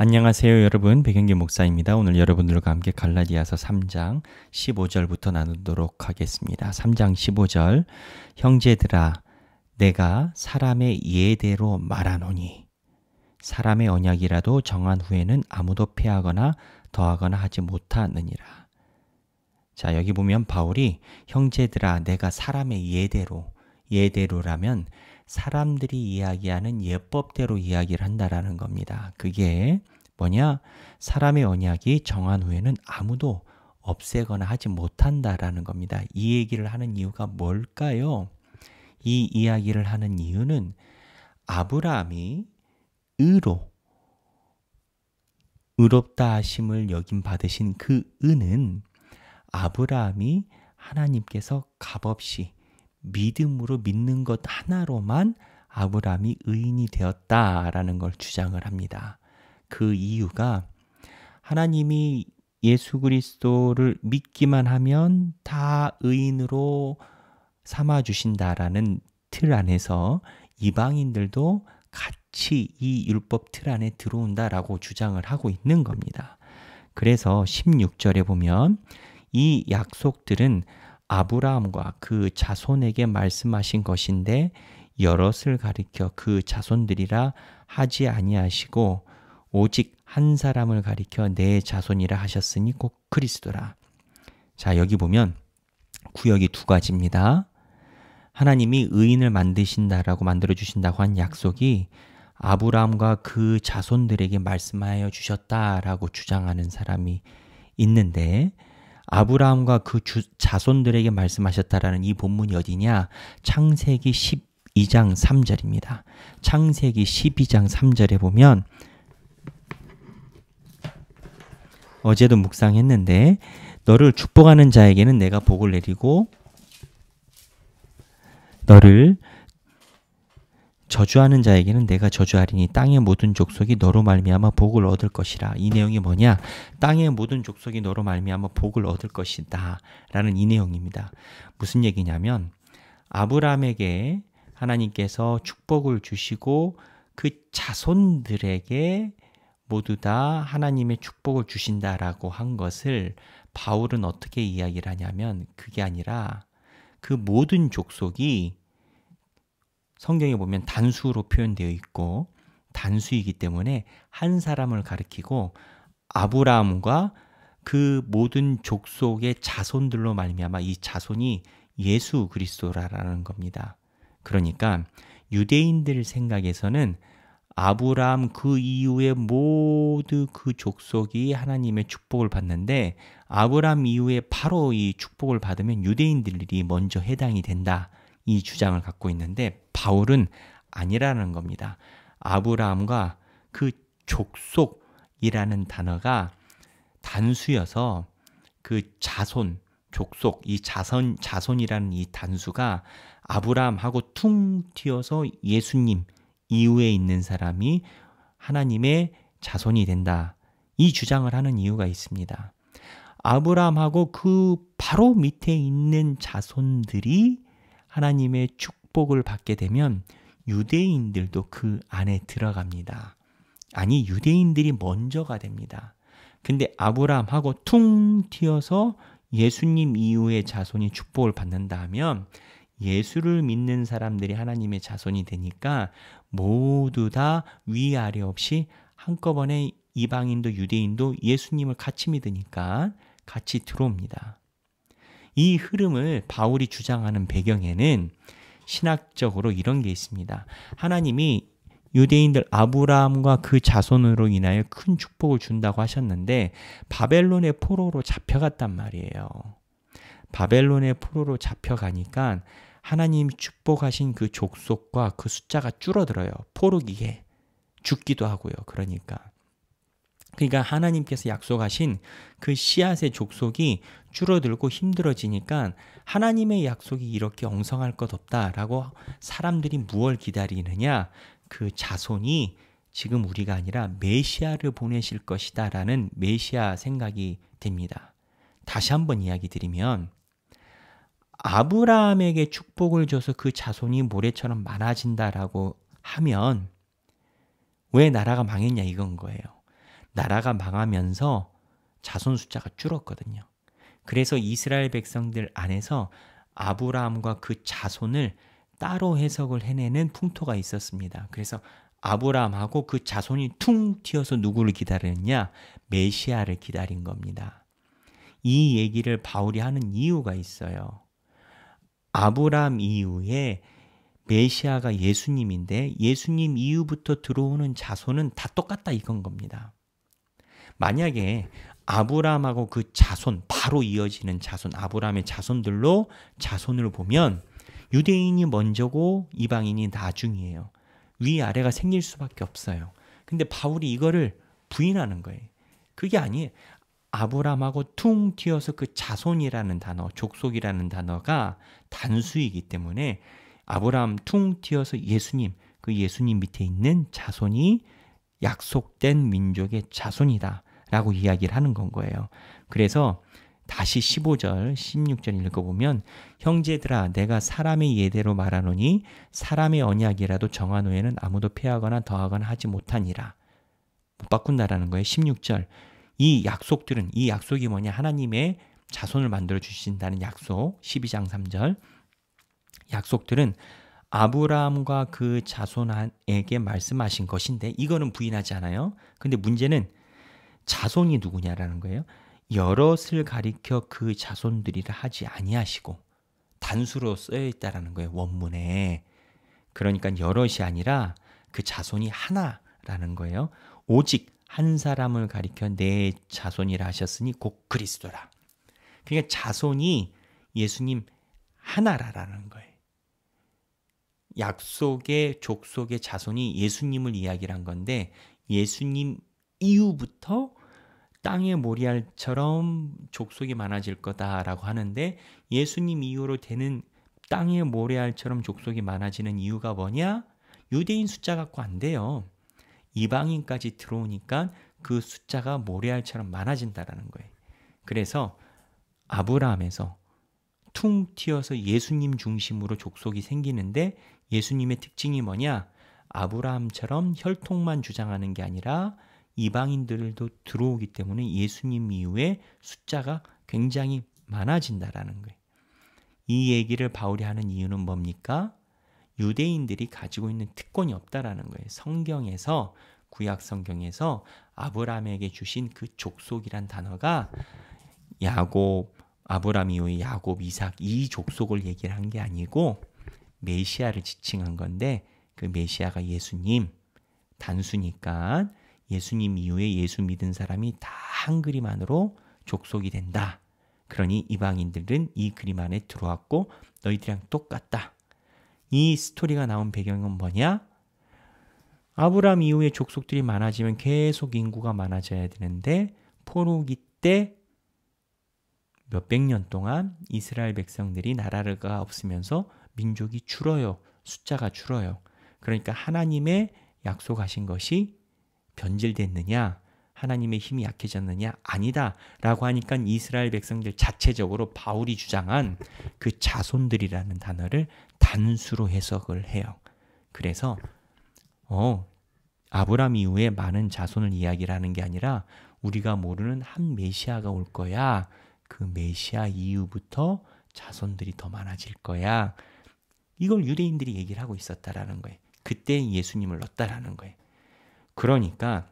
안녕하세요 여러분 백영기 목사입니다. 오늘 여러분들과 함께 갈라디아서 3장 15절부터 나누도록 하겠습니다. 3장 15절 형제들아 내가 사람의 예대로 말하노니 사람의 언약이라도 정한 후에는 아무도 패하거나 더하거나 하지 못하느니라. 자 여기 보면 바울이 형제들아 내가 사람의 예대로 예대로라면 사람들이 이야기하는 예법대로 이야기를 한다라는 겁니다. 그게 뭐냐? 사람의 언약이 정한 후에는 아무도 없애거나 하지 못한다라는 겁니다. 이 얘기를 하는 이유가 뭘까요? 이 이야기를 하는 이유는 아브라함이 의로 의롭다 하심을 여김 받으신 그 의는 아브라함이 하나님께서 값없이 믿음으로 믿는 것 하나로만 아브라함이 의인이 되었다라는 걸 주장을 합니다. 그 이유가 하나님이 예수 그리스도를 믿기만 하면 다 의인으로 삼아 주신다라는 틀 안에서 이방인들도 같이 이 율법 틀 안에 들어온다라고 주장을 하고 있는 겁니다. 그래서 16절에 보면 이 약속들은 아브라함과 그 자손에게 말씀하신 것인데 여럿을 가리켜 그 자손들이라 하지 아니하시고 오직 한 사람을 가리켜 내 자손이라 하셨으니 곧 그리스도라. 자, 여기 보면 구역이 두 가지입니다. 하나님이 의인을 만드신다라고 만들어 주신다고 한 약속이 아브라함과 그 자손들에게 말씀하여 주셨다라고 주장하는 사람이 있는데 아브라함과 그 주, 자손들에게 말씀하셨다라는 이 본문이 어디냐? 창세기 12장 3절입니다. 창세기 12장 3절에 보면 어제도 묵상했는데 너를 축복하는 자에게는 내가 복을 내리고 너를 저주하는 자에게는 내가 저주하리니 땅의 모든 족속이 너로 말미암아 복을 얻을 것이라. 이 내용이 뭐냐? 땅의 모든 족속이 너로 말미암아 복을 얻을 것이다라는 이 내용입니다. 무슨 얘기냐면 아브라함에게 하나님께서 축복을 주시고 그 자손들에게 모두 다 하나님의 축복을 주신다라고 한 것을 바울은 어떻게 이야기를 하냐면 그게 아니라 그 모든 족속이 성경에 보면 단수로 표현되어 있고 단수이기 때문에 한 사람을 가리키고 아브라함과 그 모든 족속의 자손들로 말미암아 이 자손이 예수 그리스도라라는 겁니다. 그러니까 유대인들 생각에서는 아브라함 그 이후에 모두 그 족속이 하나님의 축복을 받는데 아브라함 이후에 바로 이 축복을 받으면 유대인들이 먼저 해당이 된다. 이 주장을 갖고 있는데 바울은 아니라는 겁니다. 아브라함과 그 족속이라는 단어가 단수여서 그 자손, 족속, 이 자손, 자손이라는 이 단수가 아브라함하고 퉁 튀어서 예수님 이후에 있는 사람이 하나님의 자손이 된다. 이 주장을 하는 이유가 있습니다. 아브라함하고 그 바로 밑에 있는 자손들이 하나님의 축복을 받게 되면 유대인들도 그 안에 들어갑니다. 아니, 유대인들이 먼저가 됩니다. 근데 아브라함하고 퉁 튀어서 예수님 이후의 자손이 축복을 받는다면 예수를 믿는 사람들이 하나님의 자손이 되니까 모두 다 위아래 없이 한꺼번에 이방인도 유대인도 예수님을 같이 믿으니까 같이 들어옵니다. 이 흐름을 바울이 주장하는 배경에는 신학적으로 이런 게 있습니다. 하나님이 유대인들 아브라함과 그 자손으로 인하여 큰 축복을 준다고 하셨는데 바벨론의 포로로 잡혀갔단 말이에요. 바벨론의 포로로 잡혀가니까 하나님 축복하신 그 족속과 그 숫자가 줄어들어요. 포로기에 죽기도 하고요. 그러니까 그러니까 하나님께서 약속하신 그 씨앗의 족속이 줄어들고 힘들어지니까 하나님의 약속이 이렇게 엉성할 것 없다라고 사람들이 무얼 기다리느냐 그 자손이 지금 우리가 아니라 메시아를 보내실 것이다라는 메시아 생각이 됩니다. 다시 한번 이야기 드리면 아브라함에게 축복을 줘서 그 자손이 모래처럼 많아진다라고 하면 왜 나라가 망했냐 이건 거예요. 나라가 망하면서 자손 숫자가 줄었거든요. 그래서 이스라엘 백성들 안에서 아브라함과 그 자손을 따로 해석을 해내는 풍토가 있었습니다. 그래서 아브라함하고 그 자손이 퉁 튀어서 누구를 기다렸냐? 메시아를 기다린 겁니다. 이 얘기를 바울이 하는 이유가 있어요. 아브라함 이후에 메시아가 예수님인데 예수님 이후부터 들어오는 자손은 다 똑같다 이건 겁니다. 만약에 아브라함하고그 자손 바로 이어지는 자손 아브라함의 자손들로 자손을 보면 유대인이 먼저고 이방인이 나중이에요. 위아래가 생길 수밖에 없어요. 근데 바울이 이거를 부인하는 거예요. 그게 아니에요. 아브라함하고퉁 튀어서 그 자손이라는 단어, 족속이라는 단어가 단수이기 때문에 아브라함퉁 튀어서 예수님, 그 예수님 밑에 있는 자손이 약속된 민족의 자손이다. 라고 이야기를 하는 건 거예요. 그래서 다시 15절, 16절 읽어보면 형제들아 내가 사람의 예대로 말하노니 사람의 언약이라도 정한 후에는 아무도 패하거나 더하거나 하지 못하니라. 못 바꾼다라는 거예요. 16절. 이 약속들은 이 약속이 뭐냐? 하나님의 자손을 만들어 주신다는 약속. 12장 3절. 약속들은 아브라함과 그 자손에게 말씀하신 것인데 이거는 부인하지 않아요. 근데 문제는 자손이 누구냐라는 거예요. 여럿을 가리켜 그 자손들이라 하지 아니하시고 단수로 쓰여 있다라는 거예요. 원문에. 그러니까 여럿이 아니라 그 자손이 하나라는 거예요. 오직 한 사람을 가리켜 내 자손이라 하셨으니 곧 그리스도라. 그러니까 자손이 예수님 하나라라는 거예요. 약속의 족속의 자손이 예수님을 이야기를 한 건데 예수님 이후부터 땅의 모리알처럼 족속이 많아질 거다라고 하는데 예수님 이후로 되는 땅의 모래알처럼 족속이 많아지는 이유가 뭐냐? 유대인 숫자 갖고 안 돼요. 이방인까지 들어오니까 그 숫자가 모래알처럼 많아진다라는 거예요. 그래서 아브라함에서 퉁 튀어서 예수님 중심으로 족속이 생기는데 예수님의 특징이 뭐냐? 아브라함처럼 혈통만 주장하는 게 아니라 이방인들도 들어오기 때문에 예수님 이후에 숫자가 굉장히 많아진다라는 거예요. 이 얘기를 바울이 하는 이유는 뭡니까? 유대인들이 가지고 있는 특권이 없다라는 거예요. 성경에서 구약 성경에서 아브라함에게 주신 그 족속이란 단어가 야곱 아브라함 이후에 야곱 이삭 이 족속을 얘기를 한 게 아니고 메시아를 지칭한 건데 그 메시아가 예수님 단수니까 예수님 이후에 예수 믿은 사람이 다 한 그림 안으로 족속이 된다. 그러니 이방인들은 이 그림 안에 들어왔고 너희들이랑 똑같다. 이 스토리가 나온 배경은 뭐냐? 아브라함 이후에 족속들이 많아지면 계속 인구가 많아져야 되는데 포로기 때 몇 백 년 동안 이스라엘 백성들이 나라가 없으면서 민족이 줄어요. 숫자가 줄어요. 그러니까 하나님의 약속하신 것이 변질됐느냐? 하나님의 힘이 약해졌느냐? 아니다. 라고 하니까 이스라엘 백성들 자체적으로 바울이 주장한 그 자손들이라는 단어를 단수로 해석을 해요. 그래서, 어, 아브람 이후에 많은 자손을 이야기하는 게 아니라 우리가 모르는 한 메시아가 올 거야. 그 메시아 이후부터 자손들이 더 많아질 거야. 이걸 유대인들이 얘기를 하고 있었다라는 거예요. 그때 예수님을 넣었다라는 거예요. 그러니까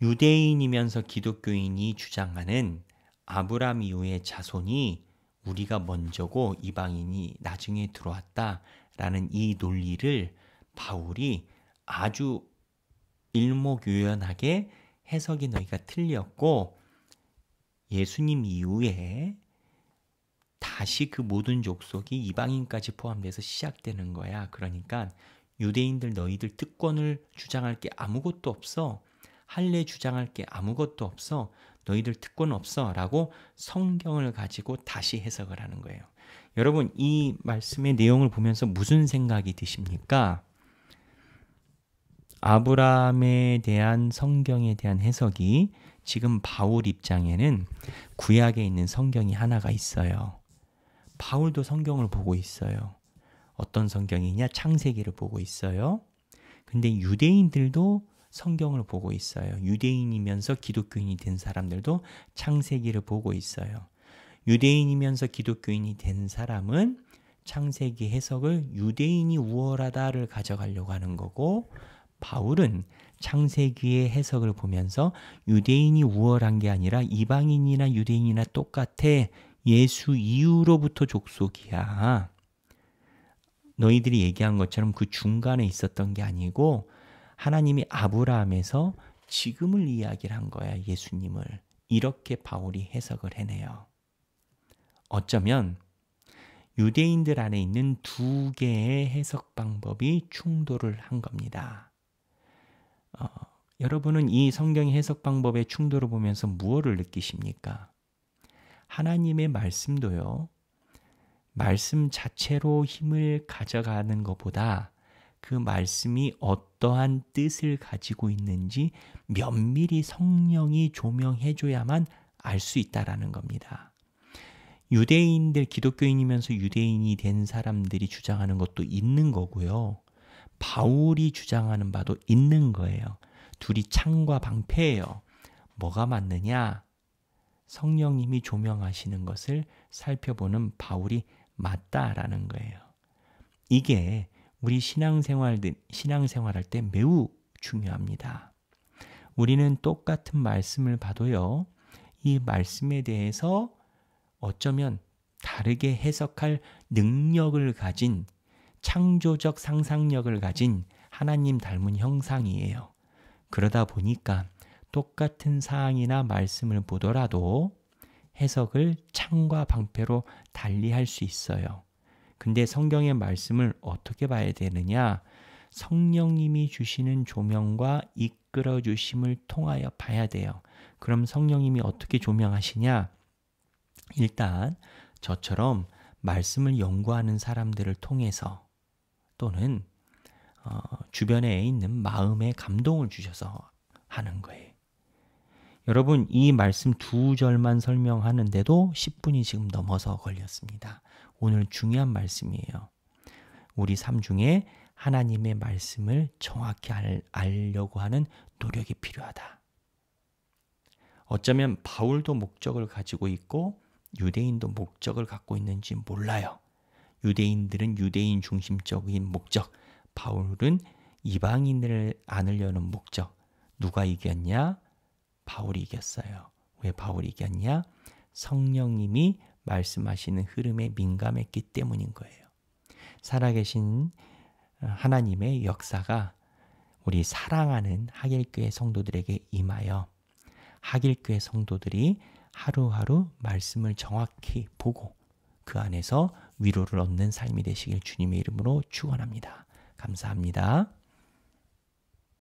유대인이면서 기독교인이 주장하는 아브라함 이후의 자손이 우리가 먼저고 이방인이 나중에 들어왔다라는 이 논리를 바울이 아주 일목요연하게 해석이 너희가 틀렸고 예수님 이후에 다시 그 모든 족속이 이방인까지 포함돼서 시작되는 거야. 그러니까 유대인들 너희들 특권을 주장할 게 아무것도 없어. 할례 주장할 게 아무것도 없어. 너희들 특권 없어. 라고 성경을 가지고 다시 해석을 하는 거예요. 여러분, 이 말씀의 내용을 보면서 무슨 생각이 드십니까? 아브라함에 대한 성경에 대한 해석이 지금 바울 입장에는 구약에 있는 성경이 하나가 있어요. 바울도 성경을 보고 있어요. 어떤 성경이냐? 창세기를 보고 있어요. 근데 유대인들도 성경을 보고 있어요. 유대인이면서 기독교인이 된 사람들도 창세기를 보고 있어요. 유대인이면서 기독교인이 된 사람은 창세기 해석을 유대인이 우월하다를 가져가려고 하는 거고 바울은 창세기의 해석을 보면서 유대인이 우월한 게 아니라 이방인이나 유대인이나 똑같아 예수 이후로부터 족속이야. 너희들이 얘기한 것처럼 그 중간에 있었던 게 아니고 하나님이 아브라함에서 지금을 이야기를 한 거야, 예수님을. 이렇게 바울이 해석을 해내요. 어쩌면 유대인들 안에 있는 두 개의 해석 방법이 충돌을 한 겁니다. 어, 여러분은 이 성경 의 해석 방법의 충돌을 보면서 무엇을 느끼십니까? 하나님의 말씀도요, 말씀 자체로 힘을 가져가는 것보다 그 말씀이 어떠한 뜻을 가지고 있는지 면밀히 성령이 조명해 줘야만 알 수 있다라는 겁니다. 유대인들 기독교인이면서 유대인이 된 사람들이 주장하는 것도 있는 거고요. 바울이 주장하는 바도 있는 거예요. 둘이 창과 방패예요. 뭐가 맞느냐? 성령님이 조명하시는 것을 살펴보는 바울이 맞다라는 거예요. 이게 우리 신앙생활, 신앙생활할 때 매우 중요합니다. 우리는 똑같은 말씀을 봐도요, 이 말씀에 대해서 어쩌면 다르게 해석할 능력을 가진 창조적 상상력을 가진 하나님 닮은 형상이에요. 그러다 보니까 똑같은 사항이나 말씀을 보더라도 해석을 창과 방패로 달리 할수 있어요. 근데 성경의 말씀을 어떻게 봐야 되느냐? 성령님이 주시는 조명과 이끌어 주심을 통하여 봐야 돼요. 그럼 성령님이 어떻게 조명하시냐? 일단 저처럼 말씀을 연구하는 사람들을 통해서 또는 어, 주변에 있는 마음에 감동을 주셔서 하는 거예요. 여러분 이 말씀 두 절만 설명하는데도 10분이 지금 넘어서 걸렸습니다. 오늘 중요한 말씀이에요. 우리 삶 중에 하나님의 말씀을 정확히 알, 려고 하는 노력이 필요하다. 어쩌면 바울도 목적을 가지고 있고 유대인도 목적을 갖고 있는지 몰라요. 유대인들은 유대인 중심적인 목적, 바울은 이방인을 안으려는 목적. 누가 이겼냐? 바울이 이겼어요. 왜 바울이 이겼냐? 성령님이 말씀하시는 흐름에 민감했기 때문인 거예요. 살아계신 어, 하나님의 역사가 우리 사랑하는 하길교회 성도들에게 임하여 하길교회 성도들이 하루하루 말씀을 정확히 보고 그 안에서 위로를 얻는 삶이 되시길 주님의 이름으로 축원합니다. 감사합니다.